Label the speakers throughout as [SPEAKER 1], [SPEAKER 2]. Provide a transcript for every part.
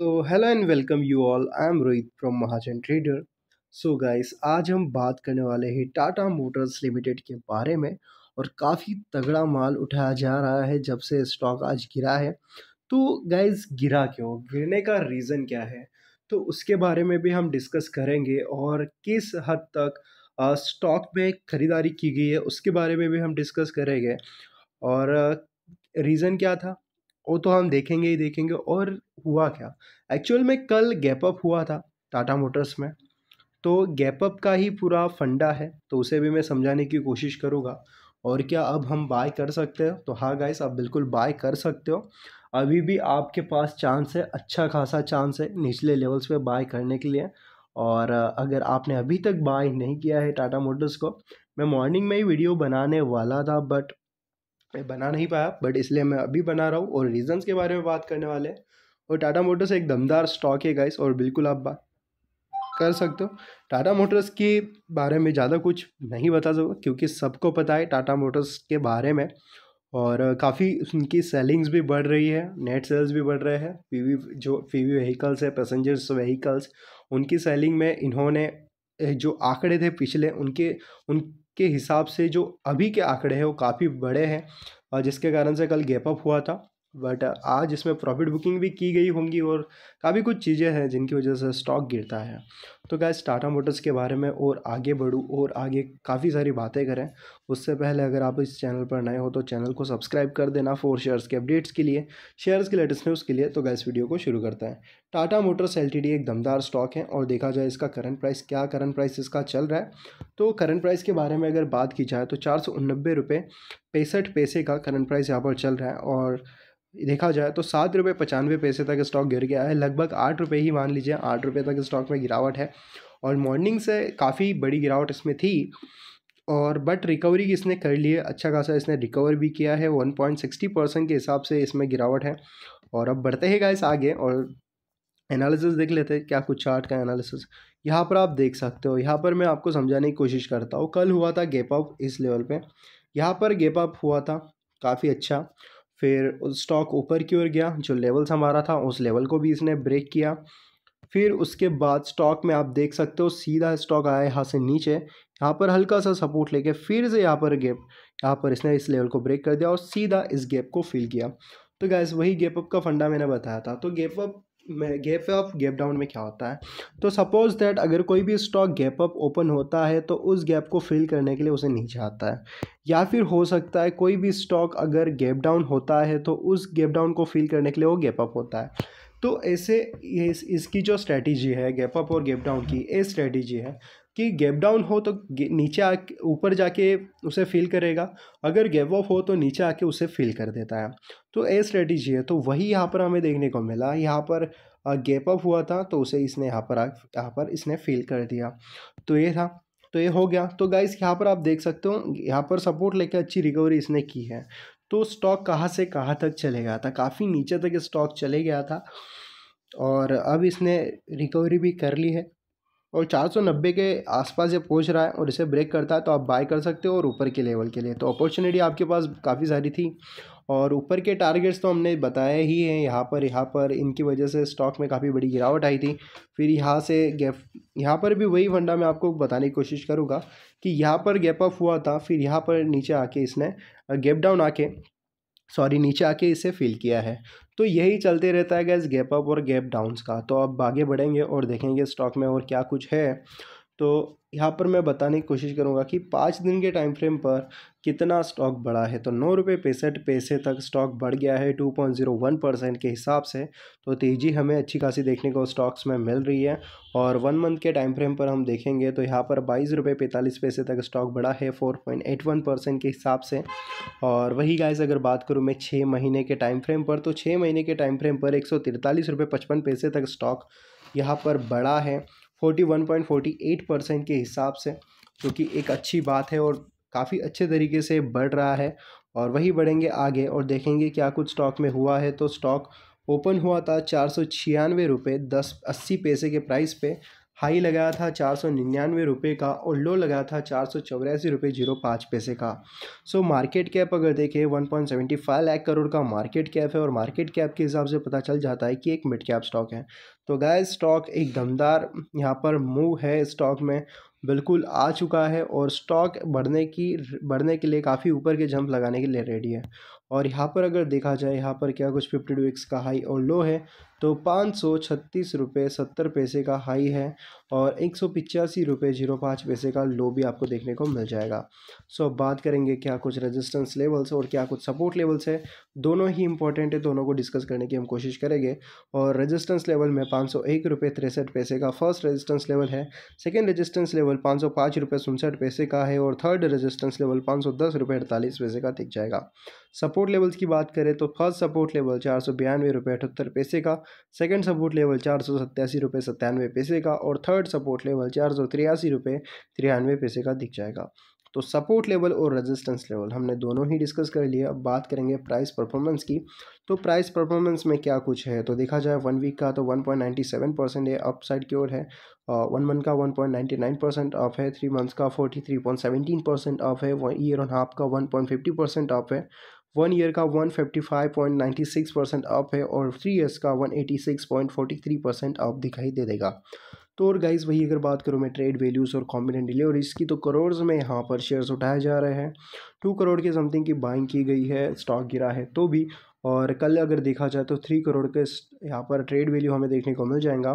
[SPEAKER 1] तो hello and welcome you all I am Rohit from Mahajan trader so guys आज हम बात करने वाले हैं टाटा मोटर्स लिमिटेड के बारे में और काफ़ी तगड़ा माल उठाया जा रहा है जब से स्टॉक आज गिरा है तो गाइस गिरा क्यों गिरने का रीज़न क्या है तो उसके बारे में भी हम डिस्कस करेंगे और किस हद तक स्टॉक में ख़रीदारी की गई है उसके बारे में भी हम डिस्कस करेंगे और रीज़न क्या था वो तो हम देखेंगे ही देखेंगे और हुआ क्या एक्चुअल में कल गैप अप हुआ था टाटा मोटर्स में तो गैप अप का ही पूरा फंडा है तो उसे भी मैं समझाने की कोशिश करूँगा और क्या अब हम बाय कर सकते हो तो हाँ गाइस आप बिल्कुल बाय कर सकते हो अभी भी आपके पास चांस है अच्छा खासा चांस है निचले लेवल्स पे बाय करने के लिए और अगर आपने अभी तक बाय नहीं किया है टाटा मोटर्स को मैं मॉर्निंग में ही वीडियो बनाने वाला था बट मैं बना नहीं पाया बट इसलिए मैं अभी बना रहा हूँ और रीज़न्स के बारे में बात करने वाले हैं और टाटा मोटर्स एक दमदार स्टॉक है गाइस और बिल्कुल आप बात कर सकते हो टाटा मोटर्स के बारे में ज़्यादा कुछ नहीं बता सकूँ क्योंकि सबको पता है टाटा मोटर्स के बारे में और काफ़ी उनकी सेलिंग्स भी बढ़ रही है नेट सेल्स भी बढ़ रहे हैं पी जो पी व्हीकल्स है पैसेंजर्स व्हीकल्स उनकी सेलिंग में इन्होंने जो आंकड़े थे पिछले उनके उन के हिसाब से जो अभी के आंकड़े हैं वो काफ़ी बड़े हैं और जिसके कारण से कल गैप अप हुआ था बट आज इसमें प्रॉफिट बुकिंग भी की गई होंगी और काफ़ी कुछ चीज़ें हैं जिनकी वजह से स्टॉक गिरता है तो गैस टाटा मोटर्स के बारे में और आगे बढ़ूँ और आगे काफ़ी सारी बातें करें उससे पहले अगर आप इस चैनल पर नए हो तो चैनल को सब्सक्राइब कर देना फोर शेयर्स के अपडेट्स के लिए शेयर्स के लेटेस्ट न्यूज़ के लिए तो गैस वीडियो को शुरू करते हैं टाटा मोटर्स एल एक दमदार स्टॉक है और देखा जाए इसका करंट प्राइस क्या करंट प्राइस इसका चल रहा है तो करंट प्राइस के बारे में अगर बात की जाए तो चार सौ पैंसठ पैसे का करंट प्राइस यहाँ पर चल रहा है और देखा जाए तो सात रुपये पचानवे पैसे तक स्टॉक गिर गया है लगभग आठ रुपये ही मान लीजिए आठ रुपये तक स्टॉक में गिरावट है और मॉर्निंग से काफ़ी बड़ी गिरावट इसमें थी और बट रिकवरी इसने कर ली है अच्छा खासा इसने रिकवर भी किया है वन पॉइंट सिक्सटी परसेंट के हिसाब से इसमें गिरावट है और अब बढ़ते हैं गाइस आगे और एनालिसिस देख लेते हैं क्या कुछ चार्ट का एनालिसिस यहाँ पर आप देख सकते हो यहाँ पर मैं आपको समझाने की कोशिश करता हूँ कल हुआ था गेप अप इस लेवल पे यहाँ पर गेप अप हुआ था काफ़ी अच्छा फिर स्टॉक ऊपर की ओर गया जो लेवल्स हमारा था उस लेवल को भी इसने ब्रेक किया फिर उसके बाद स्टॉक में आप देख सकते हो सीधा स्टॉक आया यहाँ से नीचे यहाँ पर हल्का सा सपोर्ट लेके फिर से यहाँ पर गैप यहाँ पर इसने इस लेवल को ब्रेक कर दिया और सीधा इस गैप को फिल किया तो गैस वही गैप अप का फंडा मैंने बताया था तो gap up gap up gap down में क्या होता है तो सपोज़ दैट अगर कोई भी स्टॉक गैप अप ओपन होता है तो उस गैप को फिल करने के लिए उसे नीचे आता है या फिर हो सकता है कोई भी स्टॉक अगर गैप डाउन होता है तो उस गैप डाउन को फिल करने के लिए वो गैप अप होता है तो ऐसे इस, इसकी जो स्ट्रैटेजी है गैप अप और गैप डाउन की ये स्ट्रैटेजी है कि गैप डाउन हो तो नीचे आ ऊपर जाके उसे फील करेगा अगर गैप ऑफ हो तो नीचे आके उसे फील कर देता है तो ए स्ट्रेटेजी है तो वही यहाँ पर हमें देखने को मिला यहाँ पर गैप अप हुआ था तो उसे इसने यहाँ पर यहाँ पर इसने फील कर दिया तो ये था तो ये हो गया तो गाइस यहाँ पर आप देख सकते हो यहाँ पर सपोर्ट लेके अच्छी रिकवरी इसने की है तो स्टॉक कहाँ से कहाँ तक चले गया था काफ़ी नीचे तक स्टॉक चले गया था और अब इसने रिकवरी भी कर ली है और 490 के आसपास जब पहुंच रहा है और इसे ब्रेक करता है तो आप बाय कर सकते हो और ऊपर के लेवल के लिए तो अपॉर्चुनिटी आपके पास काफ़ी सारी थी और ऊपर के टारगेट्स तो हमने बताए ही हैं यहाँ पर यहाँ पर इनकी वजह से स्टॉक में काफ़ी बड़ी गिरावट आई थी फिर यहाँ से गैप यहाँ पर भी वही फंडा मैं आपको बताने की कोशिश करूँगा कि यहाँ पर गैप अप हुआ था फिर यहाँ पर नीचे आके इसने गैप डाउन आके सॉरी नीचे आके इसे फिल किया है तो यही चलते रहता है गैस गैप अप और गैप डाउन्स का तो अब आगे बढ़ेंगे और देखेंगे स्टॉक में और क्या कुछ है तो यहाँ पर मैं बताने की कोशिश करूँगा कि पाँच दिन के टाइम फ्रेम पर कितना स्टॉक बढ़ा है तो नौ रुपये पैंसठ पैसे तक स्टॉक बढ़ गया है two point zero one percent के हिसाब से तो तेज़ी हमें अच्छी खासी देखने को स्टॉक्स में मिल रही है और वन मंथ के टाइम फ्रेम पर हम देखेंगे तो यहाँ पर बाईस रुपये पैंतालीस पैसे तक स्टॉक बढ़ा है four point eight one percent के हिसाब से और वही गाइज अगर बात करूँ मैं छः महीने के टाइम फ्रेम पर तो छः महीने के टाइम फ्रेम पर एक सौ तिरतालीस रुपये पचपन पैसे तक स्टॉक यहाँ पर बढ़ा है 41.48 परसेंट के हिसाब से जो कि एक अच्छी बात है और काफ़ी अच्छे तरीके से बढ़ रहा है और वही बढ़ेंगे आगे और देखेंगे क्या कुछ स्टॉक में हुआ है तो स्टॉक ओपन हुआ था चार सौ छियानवे रुपये दस अस्सी पैसे के प्राइस पे हाई लगाया था चार सौ निन्यानवे रुपये का और लो लगाया था चार सौ चौरासी रुपये जीरो पाँच पैसे का सो so, मार्केट कैप अगर देखें one point seventy five lakh crore का मार्केट कैप है और मार्केट कैप के हिसाब से पता चल जाता है कि एक मिड कैप स्टॉक है तो गाय स्टॉक एक दमदार यहाँ पर मूव है स्टॉक में बिल्कुल आ चुका है और स्टॉक बढ़ने की बढ़ने के लिए काफ़ी ऊपर के जंप लगाने के लिए रेडी है और यहाँ पर अगर देखा जाए यहाँ पर क्या कुछ फिफ्टी टू वीक्स का हाई और लो है तो पाँच सौ छत्तीस रुपये सत्तर पैसे का हाई है और एक सौ पिचासी रुपये जीरो पाँच पैसे का लो भी आपको देखने को मिल जाएगा सो अब बात करेंगे क्या कुछ रेजिस्टेंस लेवल्स और क्या कुछ सपोर्ट लेवल्स है दोनों ही इंपॉर्टेंट है दोनों को डिस्कस करने की हम कोशिश करेंगे और रजिस्टेंस लेवल में पाँच सौ एक रुपये तिरसठ पैसे का फर्स्ट रजिस्टेंस लेवल है सेकेंड रजिस्टेंस लेवल पाँच सौ पाँच रुपये पैसे का है और थर्ड रजिस्टेंस लेवल पाँच सौ दस रुपये अड़तालीस पैसे का दिख जाएगा सपोर्ट सपोर्ट लेवल्स की बात करें तो फर्स्ट सपोर्ट लेवल चार सौ बयानवे रुपये अठहत्तर पैसे का सेकंड सपोर्ट लेवल चार सौ सत्तासी रुपये सत्तानवे पैसे का और थर्ड सपोर्ट लेवल चार सौ तिरासी रुपये तिरानवे पैसे का दिख जाएगा तो सपोर्ट लेवल और रेजिस्टेंस लेवल हमने दोनों ही डिस्कस कर लिया अब बात करेंगे प्राइस परफॉर्मेंस की तो प्राइस परफॉर्मेंस में क्या कुछ है तो देखा जाए वन वीक का तो one point ninety seven percent ये अपसाइड की ओर है वन मंथ का नाइन परसेंट ऑफ है थ्री मंथ्स का सेवेंटीन परसेंट ऑफ है ईयर ऑन हाफ का फिफ्टी परसेंट ऑफ है वन ईयर का one fifty five point ninety six percent up है और थ्री ईयर्स का one eighty six point forty three percent up दिखाई दे देगा तो और गाइज वही अगर बात करूँ मैं ट्रेड वैल्यूज़ और कॉम्बिनेंट डिलीवरीज की तो करोड़ में यहाँ पर शेयर्स उठाए जा रहे हैं टू करोड़ के समथिंग की बाइंग की गई है स्टॉक गिरा है तो भी और कल अगर देखा जाए तो थ्री करोड़ के यहाँ पर ट्रेड वैल्यू हमें देखने को मिल जाएगा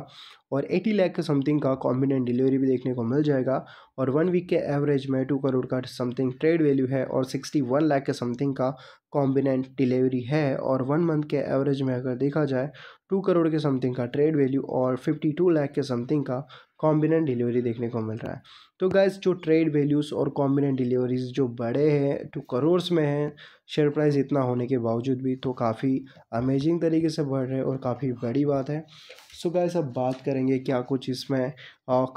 [SPEAKER 1] और एटी लाख समथिंग का कॉम्बिनेंट डिलीवरी भी देखने को मिल जाएगा और वन वीक के एवरेज में टू करोड़ का समथिंग ट्रेड वैल्यू है और सिक्सटी वन लैख के समथिंग का कॉम्बिनेंट डिलीवरी है और वन मंथ के एवरेज में अगर देखा जाए टू करोड़ के समथिंग का ट्रेड वैल्यू और फिफ्टी टू लैख के समथिंग का कॉम्बिनेंट डिलीवरी देखने को मिल रहा है तो गैस जो ट्रेड वैल्यूज़ और कॉम्बिनेंट डिलीवरीज जो बड़े हैं टू करोड़ में हैं शेयर प्राइस इतना होने के बावजूद भी तो काफ़ी अमेजिंग तरीके से बढ़ रहे हैं और काफ़ी बड़ी बात है सो so गैस अब बात करेंगे क्या कुछ इसमें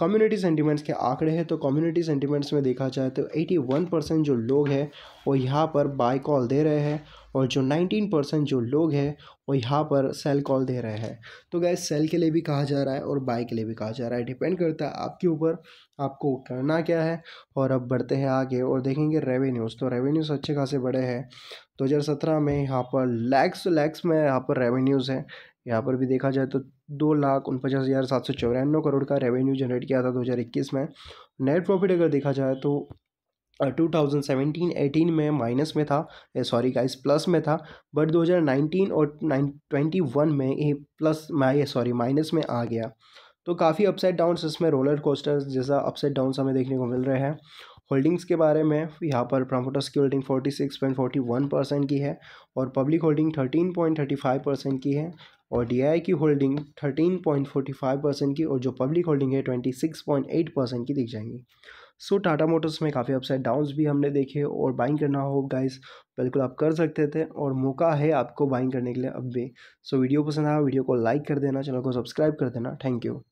[SPEAKER 1] कम्युनिटी सेंटिमेंट्स के आंकड़े हैं तो कम्युनिटी सेंटिमेंट्स में देखा जाए तो वन परसेंट जो लोग हैं वो यहाँ पर बाय कॉल दे रहे हैं और जो 19 परसेंट जो लोग हैं और यहाँ पर सेल कॉल दे रहा है तो गैस सेल के लिए भी कहा जा रहा है और बाय के लिए भी कहा जा रहा है डिपेंड करता है आपके ऊपर आपको करना क्या है और अब बढ़ते हैं आगे और देखेंगे रेवेन्यूज़ तो रेवेन्यूज़ अच्छे खासे बड़े हैं दो हज़ार सत्रह में यहाँ पर लैक्स लैक्स में यहाँ पर रेवेन्यूज़ हैं यहाँ पर भी देखा जाए तो दो लाख उनपचास हज़ार सात सौ चौरानवे करोड़ का रेवेन्यू जनरेट किया था दो हज़ार इक्कीस में नेट प्रॉफिट अगर देखा जाए तो 2017 18 में माइनस में था सॉरी गाइस प्लस में था बट 2019 और नाइन ट्वेंटी वन में ये प्लस माई सॉरी माइनस में आ गया तो काफ़ी अपसाइड डाउन इसमें रोलर कोस्टर्स जैसा अपसाइड डाउन हमें देखने को मिल रहे हैं होल्डिंग्स के बारे में यहाँ पर प्रमोटर्स की holding six point forty one percent की है और public holding thirteen point thirty five percent की है और डीआई की holding thirteen point five percent की और जो पब्लिक होल्डिंग है twenty six point eight percent की दिख जाएंगी सो टाटा मोटर्स में काफ़ी अपसाइड डाउन्स भी हमने देखे और बाइंग करना हो गाइस बिल्कुल आप कर सकते थे और मौका है आपको बाइंग करने के लिए अब भी सो so, वीडियो पसंद आया वीडियो को लाइक कर देना चैनल को सब्सक्राइब कर देना थैंक यू